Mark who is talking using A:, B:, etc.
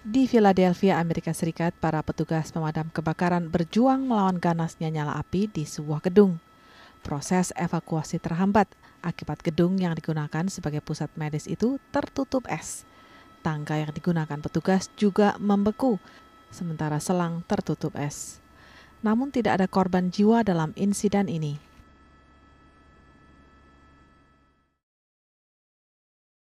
A: Di Philadelphia, Amerika Serikat, para petugas pemadam kebakaran berjuang melawan ganasnya nyala api di sebuah gedung. Proses evakuasi terhambat akibat gedung yang digunakan sebagai pusat medis itu tertutup es. Tangga yang digunakan petugas juga membeku, sementara selang tertutup es. Namun tidak ada korban jiwa dalam insiden ini.